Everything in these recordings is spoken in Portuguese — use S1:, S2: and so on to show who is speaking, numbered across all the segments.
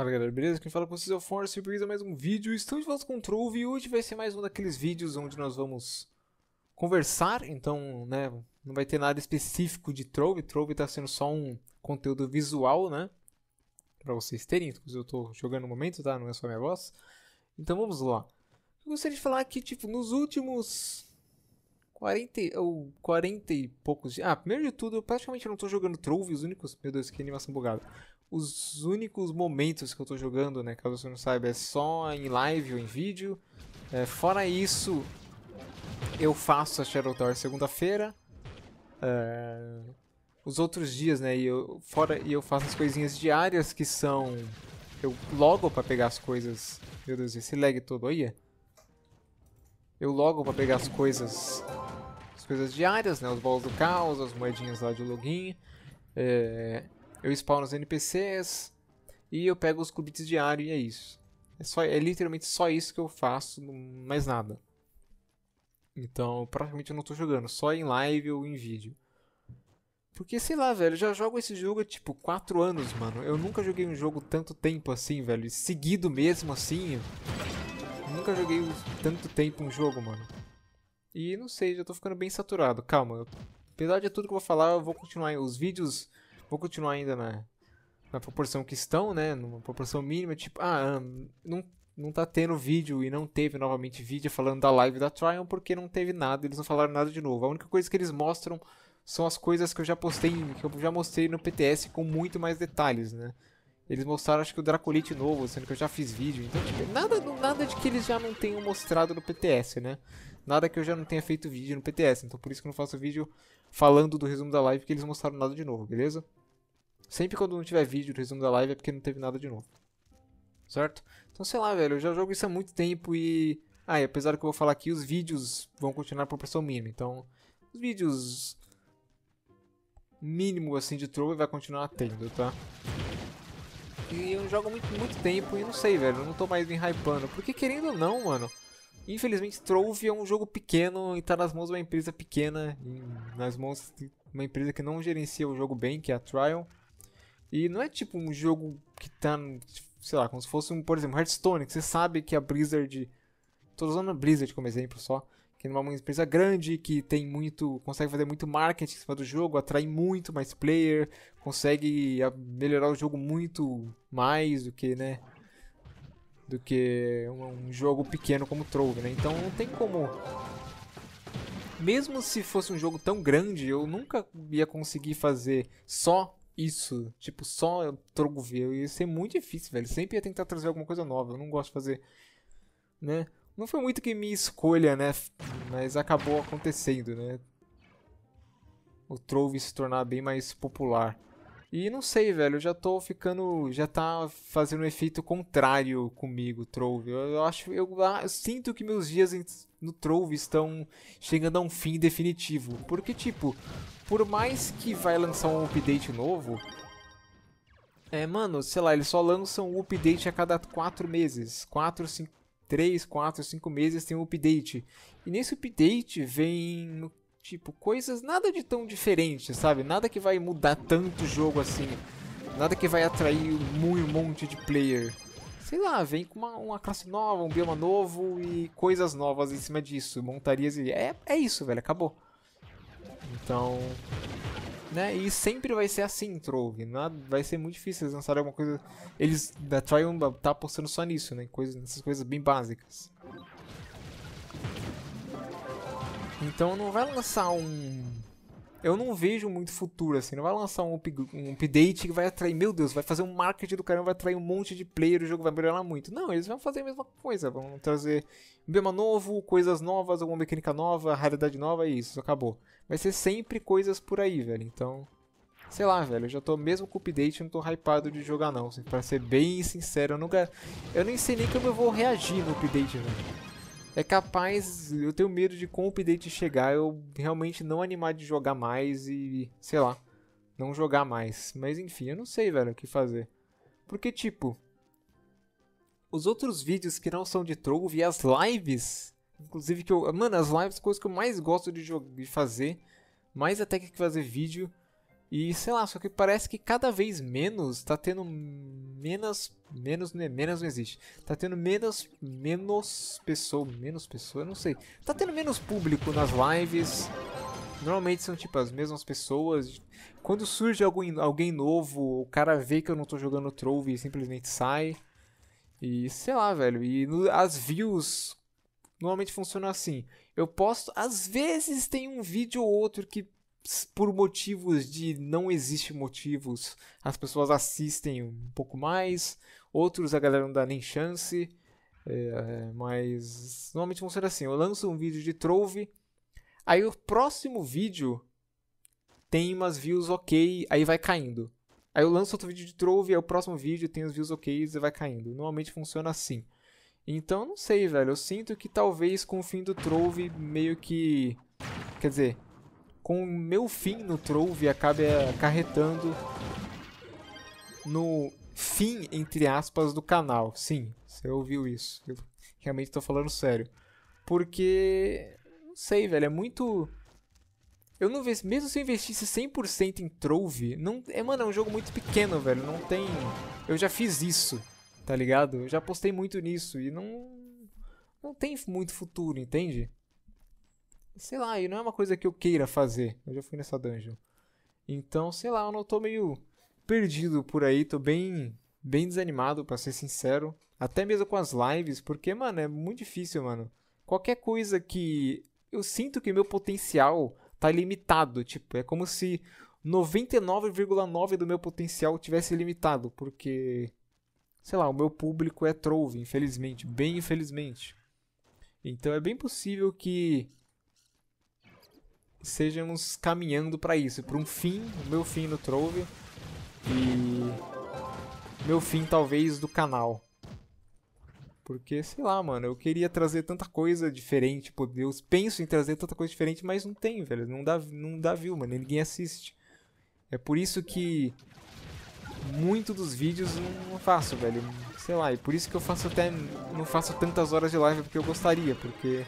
S1: Fala galera, beleza? Quem fala com vocês é o Force, e beleza? Mais um vídeo. Estamos de volta com o Trove e hoje vai ser mais um daqueles vídeos onde nós vamos conversar. Então, né, não vai ter nada específico de Trove. Trove está sendo só um conteúdo visual, né? Pra vocês terem, inclusive eu estou jogando no momento, tá? Não é só minha voz. Então vamos lá. Eu gostaria de falar que, tipo, nos últimos 40, ou 40 e poucos dias. Ah, primeiro de tudo, eu praticamente não tô jogando Trove, os únicos. Meu Deus, que animação bugada. Os únicos momentos que eu tô jogando, né? Caso você não saiba, é só em live ou em vídeo. É, fora isso, eu faço a Shadow Tower segunda-feira. É, os outros dias, né? E eu, fora, e eu faço as coisinhas diárias que são. Eu logo para pegar as coisas. Meu Deus, esse lag todo aí. É? Eu logo para pegar as coisas coisas diárias, né? Os bolos do caos, as moedinhas lá de login. É, eu spawno os NPCs e eu pego os cubites diários e é isso. É, só, é literalmente só isso que eu faço, mais nada. Então, praticamente eu não tô jogando, só em live ou em vídeo. Porque, sei lá, velho, eu já jogo esse jogo há, tipo, 4 anos, mano. Eu nunca joguei um jogo tanto tempo assim, velho. Seguido mesmo, assim. Nunca joguei tanto tempo um jogo, mano. E não sei, já tô ficando bem saturado. Calma, apesar de tudo que eu vou falar, eu vou continuar os vídeos, vou continuar ainda na, na proporção que estão, né? Numa proporção mínima, tipo, ah, não, não tá tendo vídeo e não teve novamente vídeo falando da live da Tryon porque não teve nada, eles não falaram nada de novo. A única coisa que eles mostram são as coisas que eu já postei, que eu já mostrei no PTS com muito mais detalhes, né? Eles mostraram, acho que o Dracolite novo, sendo que eu já fiz vídeo. Então, tipo, nada, nada de que eles já não tenham mostrado no PTS, né? Nada que eu já não tenha feito vídeo no PTS, então por isso que eu não faço vídeo falando do resumo da live, que eles mostraram nada de novo, beleza? Sempre quando não tiver vídeo do resumo da live é porque não teve nada de novo. Certo? Então sei lá, velho, eu já jogo isso há muito tempo e... Ah, e apesar do que eu vou falar aqui, os vídeos vão continuar por pressão mínima, então... Os vídeos... Mínimo, assim, de troll vai continuar tendo, tá? E eu jogo muito, muito tempo e não sei, velho, eu não tô mais me hypando. Porque querendo ou não, mano... Infelizmente, Trove é um jogo pequeno e está nas mãos de uma empresa pequena, nas mãos de uma empresa que não gerencia o jogo bem, que é a Trial. E não é tipo um jogo que está, sei lá, como se fosse um, por exemplo, Hearthstone, que você sabe que a Blizzard. Estou usando a Blizzard como exemplo só. Que é uma empresa grande, que tem muito. consegue fazer muito marketing em cima do jogo, atrai muito mais player, consegue melhorar o jogo muito mais do que, né? do que um jogo pequeno como Trove, né? Então não tem como. Mesmo se fosse um jogo tão grande, eu nunca ia conseguir fazer só isso, tipo, só Trogo V. Ia ser muito difícil, velho. Sempre ia tentar trazer alguma coisa nova. Eu não gosto de fazer, né? Não foi muito que minha escolha, né? Mas acabou acontecendo, né? O Trove se tornar bem mais popular. E não sei, velho, eu já tô ficando. Já tá fazendo um efeito contrário comigo, Trove. Eu, eu acho. Eu, ah, eu, sinto que meus dias no Trove estão chegando a um fim definitivo. Porque, tipo, por mais que vai lançar um update novo. É, mano, sei lá, eles só lançam um update a cada 4 meses. 4, 5, 3, 4, 5 meses tem um update. E nesse update vem Tipo, coisas nada de tão diferente, sabe? Nada que vai mudar tanto o jogo assim. Nada que vai atrair muito um monte de player. Sei lá, vem com uma, uma, classe nova, um bioma novo e coisas novas em cima disso. Montarias e. É, é isso, velho, acabou. Então. Né? E sempre vai ser assim, Trove. Nada, vai ser muito difícil eles lançarem alguma coisa. Eles. Da Triumph tá apostando só nisso, né? Coisas, nessas coisas bem básicas. Então não vai lançar um. Eu não vejo muito futuro assim. Não vai lançar um, up... um update que vai atrair. Meu Deus, vai fazer um marketing do caramba, vai atrair um monte de player, o jogo vai melhorar muito. Não, eles vão fazer a mesma coisa. Vão trazer um bioma novo, coisas novas, alguma mecânica nova, raridade nova e isso, acabou. Vai ser sempre coisas por aí, velho. Então. Sei lá, velho, eu já tô mesmo com o update, não tô hypado de jogar não, assim, pra ser bem sincero, eu nunca... Eu nem sei nem como eu vou reagir no update, velho é capaz, eu tenho medo de com o update chegar eu realmente não animar de jogar mais e, sei lá, não jogar mais. Mas enfim, eu não sei, velho, o que fazer. Porque, tipo, os outros vídeos que não são de Trove e as lives, inclusive que eu. Mano, as lives, coisas que eu mais gosto de, de fazer, mais até que fazer vídeo, e sei lá, só que parece que cada vez menos tá tendo menos. Menos, né, menos não existe. Tá tendo menos. Menos pessoa. Menos pessoa, eu não sei. Tá tendo menos público nas lives. Normalmente são tipo as mesmas pessoas. Quando surge alguém, alguém novo, o cara vê que eu não tô jogando Trove e simplesmente sai. E sei lá, velho. E no, as views normalmente funcionam assim. Eu posto. Às vezes tem um vídeo ou outro que por motivos de não existe motivos, as pessoas assistem um pouco mais, outros a galera não dá nem chance, é, mas normalmente funciona assim: eu lanço um vídeo de Trove, aí o próximo vídeo tem umas views ok, aí vai caindo. Aí eu lanço outro vídeo de Trove, aí o próximo vídeo tem os views ok e vai caindo. Normalmente funciona assim. Então, não sei, velho. Eu sinto que talvez com o fim do Trove meio que. Quer dizer, com o meu fim no Trove acabe eh, acarretando no fim, entre aspas, do canal. Sim, você ouviu isso. Eu realmente estou falando sério. Porque, não sei, velho, é muito... Eu não vejo, mesmo se eu investisse 100% em Trove, não, é, mano, é um jogo muito pequeno, velho, não tem... Eu já fiz isso, tá ligado? Eu já postei muito nisso e não... Não tem muito futuro, entende? sei lá, e não é uma coisa que eu queira fazer. Eu já fui nessa dungeon. Então, sei lá, eu não tô meio perdido por aí, tô bem bem desanimado, para ser sincero. Até mesmo com as lives, porque, mano, é muito difícil, mano. Qualquer coisa que eu sinto que meu potencial tá limitado, tipo, é como se 99,9 do meu potencial tivesse limitado, porque sei lá, o meu público é trove, infelizmente, bem infelizmente. Então é bem possível que sejamos caminhando para isso, para um fim, o meu fim no Trove e meu fim talvez do canal. Porque, sei lá, mano, eu queria trazer tanta coisa diferente, pô, Deus, penso em trazer tanta coisa diferente, mas não tem, velho, não dá, não dá view, mano, ninguém assiste. É por isso que muito dos vídeos não faço, velho, sei lá, e por isso que eu faço até, não faço tantas horas de live porque eu gostaria, porque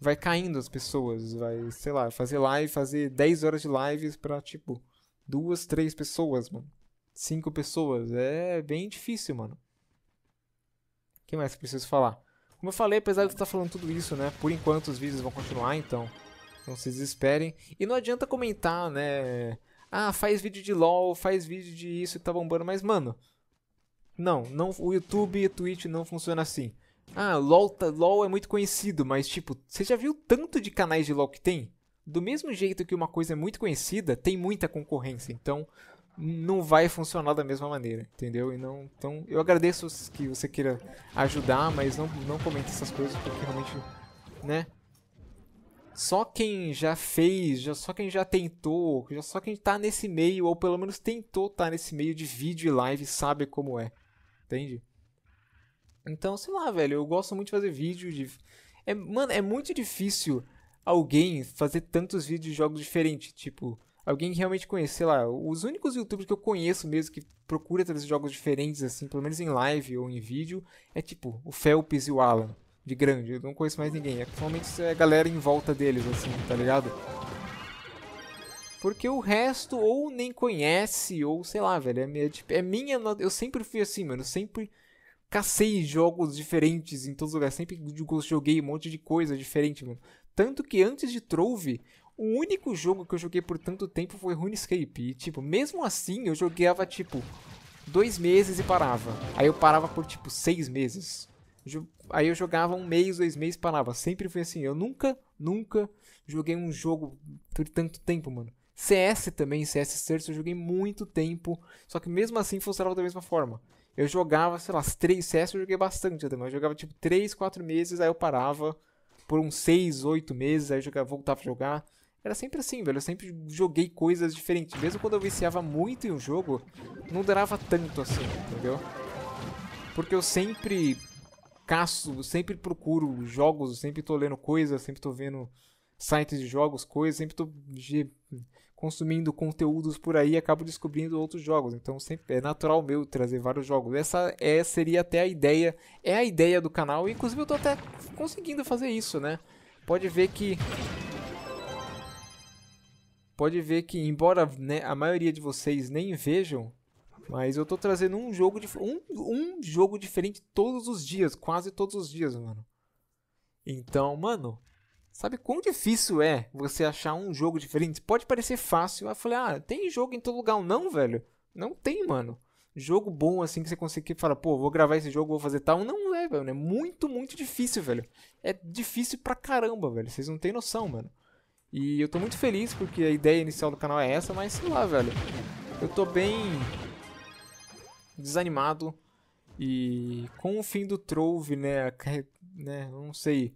S1: vai caindo as pessoas, vai, sei lá, fazer live, fazer 10 horas de lives pra, tipo, duas, três pessoas, mano. Cinco pessoas. É bem difícil, mano. O que mais que preciso falar? Como eu falei, apesar de estar falando tudo isso, né? Por enquanto os vídeos vão continuar, então. Não se desesperem. E não adianta comentar, né? Ah, faz vídeo de LOL, faz vídeo de isso que tá bombando. Mas, mano. Não, não o YouTube e Twitch não funciona assim. Ah, LOL, tá, LOL é muito conhecido, mas tipo, você já viu tanto de canais de LOL que tem? Do mesmo jeito que uma coisa é muito conhecida, tem muita concorrência, então não vai funcionar da mesma maneira, entendeu? E não, então eu agradeço que você queira ajudar, mas não, não comente essas coisas porque realmente, né? Só quem já fez, já, só quem já tentou, já, só quem tá nesse meio, ou pelo menos tentou estar tá nesse meio de vídeo e live, sabe como é. Entende? Então, sei lá, velho, eu gosto muito de fazer vídeo de. É, mano, é muito difícil alguém fazer tantos vídeos de jogos diferentes. Tipo, alguém que realmente conhece, sei lá, os únicos youtubers que eu conheço mesmo que procura trazer jogos diferentes, assim, pelo menos em live ou em vídeo, é tipo o Felps e o Alan, de grande. Eu não conheço mais ninguém. É principalmente é a galera em volta deles, assim, tá ligado? Porque o resto ou nem conhece, ou sei lá, velho. É, é, tipo, é minha. Eu sempre fui assim, mano. sempre cacei jogos diferentes em todos os lugares. Sempre joguei um monte de coisa diferente, mano. Tanto que antes de Trove, o único jogo que eu joguei por tanto tempo foi RuneScape. E, tipo, mesmo assim, eu jogava, tipo, dois meses e parava. Aí eu parava por, tipo, seis meses. Aí eu jogava um mês, dois meses parava. Sempre foi assim. Eu nunca, nunca joguei um jogo por tanto tempo, mano. CS também, CS Source, eu joguei muito tempo. Só que mesmo assim funcionava da mesma forma. Eu jogava, sei lá, três CS eu joguei bastante também. Eu jogava tipo 3, 4 meses, aí eu parava por uns 6, 8 meses, aí eu jogava, voltava a jogar. Era sempre assim, velho. Eu sempre joguei coisas diferentes. Mesmo quando eu viciava muito em um jogo, não durava tanto assim, entendeu? Porque eu sempre caço, sempre procuro jogos, sempre tô lendo coisas, sempre tô vendo sites de jogos, coisas, sempre tô consumindo conteúdos por aí e acabo descobrindo outros jogos. Então sempre é natural meu trazer vários jogos. Essa é seria até a ideia, é a ideia do canal, e inclusive eu tô até conseguindo fazer isso, né? Pode ver que Pode ver que embora né, a maioria de vocês nem vejam, mas eu tô trazendo um jogo um, um jogo diferente todos os dias, quase todos os dias, mano. Então, mano, Sabe quão difícil é você achar um jogo diferente? Pode parecer fácil. Aí eu falei, ah, tem jogo em todo lugar. Não, velho. Não tem, mano. Jogo bom assim que você conseguir falar, pô, vou gravar esse jogo, vou fazer tal. Não é, velho. É muito, muito difícil, velho. É difícil pra caramba, velho. Vocês não têm noção, mano. E eu tô muito feliz porque a ideia inicial do canal é essa, mas sei lá, velho. Eu tô bem desanimado. E com o fim do Trove, né, né, não sei,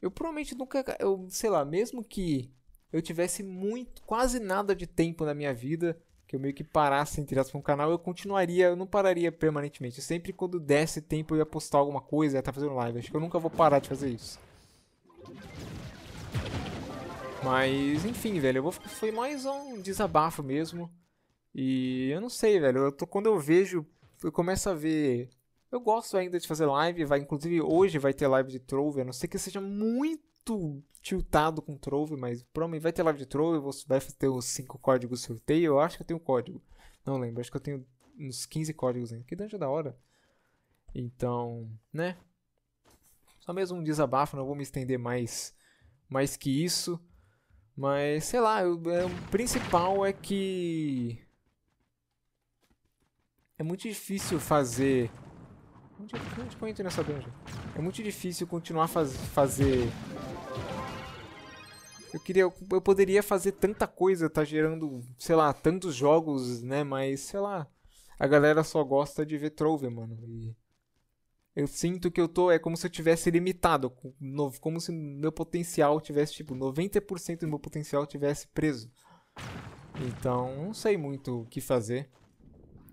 S1: eu provavelmente nunca, eu sei lá, mesmo que eu tivesse muito, quase nada de tempo na minha vida, que eu meio que parasse entre aspas um canal, eu continuaria, eu não pararia permanentemente. sempre quando desse tempo eu ia postar alguma coisa, ia estar tá fazendo live. Acho que eu nunca vou parar de fazer isso. Mas, enfim, velho, eu vou, foi mais um desabafo mesmo. E eu não sei, velho, eu tô, quando eu vejo, eu começo a ver eu gosto ainda de fazer live, vai, inclusive hoje vai ter live de Trove, a não ser que seja muito tiltado com Trove, mas provavelmente vai ter live de Trove, vai ter os cinco códigos sorteio, eu acho que eu tenho código. Não lembro, acho que eu tenho uns 15 códigos ainda, que dungeon da hora. Então, né? Só mesmo um desabafo, não vou me estender mais, mais que isso. Mas, sei lá, eu, é, o principal é que... É muito difícil fazer é onde é que, eu entro nessa dungeon? É muito difícil continuar faz, fazer... Eu queria... Eu poderia fazer tanta coisa, tá gerando, sei lá, tantos jogos, né? Mas, sei lá... A galera só gosta de ver Trove, mano. E... Eu sinto que eu tô. É como se eu tivesse limitado. Como se meu potencial tivesse, tipo, 90% do meu potencial tivesse preso. Então, não sei muito o que fazer.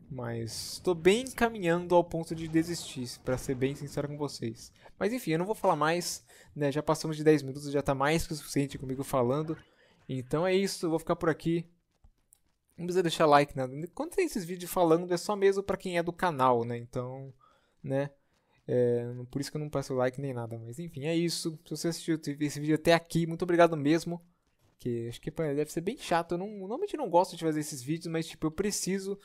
S1: Mas estou bem caminhando ao ponto de desistir, para ser bem sincero com vocês. Mas enfim, eu não vou falar mais, né? Já passamos de 10 minutos, já está mais que o suficiente comigo falando. Então é isso, eu vou ficar por aqui. Não precisa deixar like, nada. Né? Quando tem esses vídeos falando, é só mesmo para quem é do canal, né? Então, né? É, por isso que eu não passo like nem nada. Mas enfim, é isso. Se você assistiu esse vídeo até aqui, muito obrigado mesmo. Que acho que é deve ser bem chato. Eu não, normalmente não gosto de fazer esses vídeos, mas tipo, eu preciso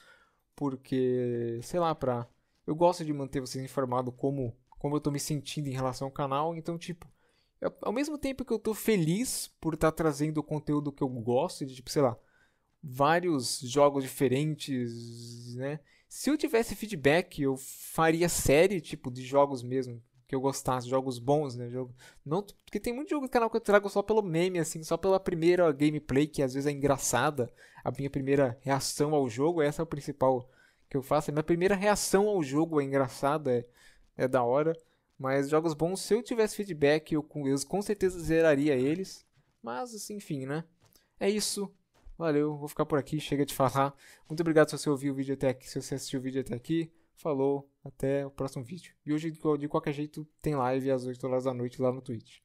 S1: porque, sei lá, pra. Eu gosto de manter vocês informados como, como eu tô me sentindo em relação ao canal, então, tipo, eu, ao mesmo tempo que eu tô feliz por estar tá trazendo o conteúdo que eu gosto, de, tipo, sei lá, vários jogos diferentes, né? Se eu tivesse feedback, eu faria série, tipo, de jogos mesmo que eu gostasse, jogos bons, né? Jogo, não, porque tem muito jogo do canal que eu trago só pelo meme, assim, só pela primeira gameplay, que às vezes é engraçada. A minha primeira reação ao jogo, essa é o principal que eu faço. A minha primeira reação ao jogo é engraçada, é, é da hora. Mas jogos bons, se eu tivesse feedback, eu, eu com certeza zeraria eles. Mas, assim, enfim, né? É isso. Valeu, vou ficar por aqui, chega de falar. Muito obrigado se você ouviu o vídeo até aqui, se você assistiu o vídeo até aqui. Falou, até o próximo vídeo. E hoje, de qualquer jeito, tem live às 8 horas da noite lá no Twitch.